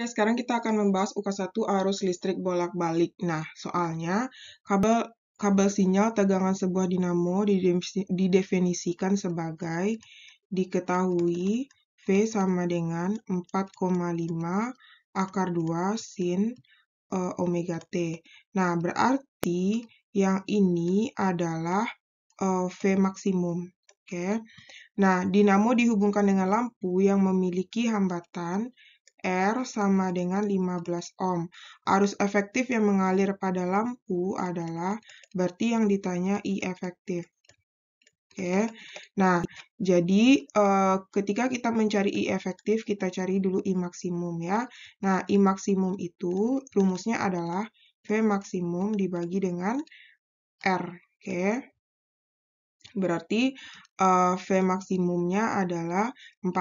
Ya, sekarang kita akan membahas UK1 arus listrik bolak-balik. Nah, soalnya kabel kabel sinyal tegangan sebuah dinamo didefinisikan sebagai diketahui V sama dengan 4,5 akar 2 sin e, omega T. Nah, berarti yang ini adalah e, V maksimum. Oke. Okay. Nah, dinamo dihubungkan dengan lampu yang memiliki hambatan R sama dengan 15 ohm. Arus efektif yang mengalir pada lampu adalah berarti yang ditanya I efektif. Oke, nah jadi uh, ketika kita mencari I efektif, kita cari dulu I maksimum ya. Nah, I maksimum itu rumusnya adalah V maksimum dibagi dengan R. Oke, okay. Berarti uh, V maksimumnya adalah 4,5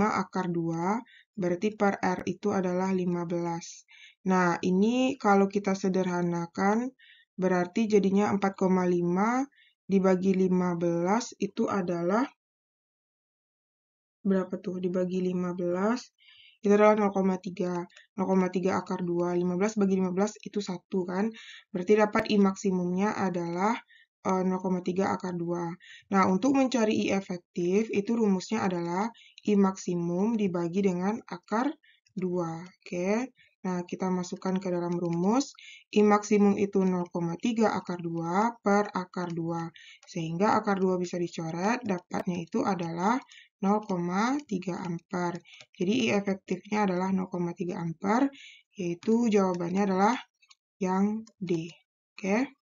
akar 2, berarti per R itu adalah 15. Nah, ini kalau kita sederhanakan, berarti jadinya 4,5 dibagi 15 itu adalah berapa tuh? Dibagi 15 itu adalah 0,3. 0,3 akar 2. 15 bagi 15 itu 1 kan. Berarti dapat I maksimumnya adalah 0,3 akar 2. Nah, untuk mencari I efektif, itu rumusnya adalah I maksimum dibagi dengan akar 2. Oke, nah kita masukkan ke dalam rumus. I maksimum itu 0,3 akar 2 per akar 2. Sehingga akar 2 bisa dicoret, dapatnya itu adalah 0,3 ampere. Jadi I efektifnya adalah 0,3 ampere, yaitu jawabannya adalah yang D. Oke.